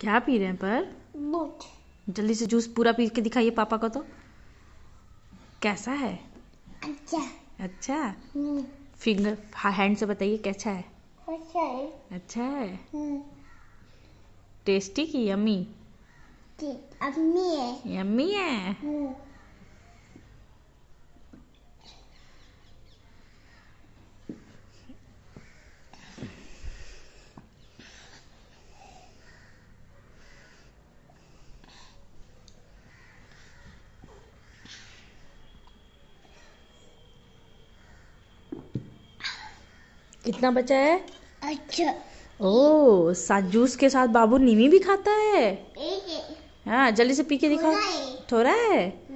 क्या पी रहे हैं पर जल्दी से जूस पूरा पी के दिखाइए पापा को तो कैसा है अच्छा अच्छा हम्म। फिंगर हैंड से बताइए कैसा है अच्छा है अच्छा है हम्म। टेस्टी की यम्मी यम्मी है यम्मी है हम्म। कितना बचा है अच्छा ओ साथ जूस के साथ बाबू नीमी भी खाता है हाँ जल्दी से पी के दिखाओ थोड़ा है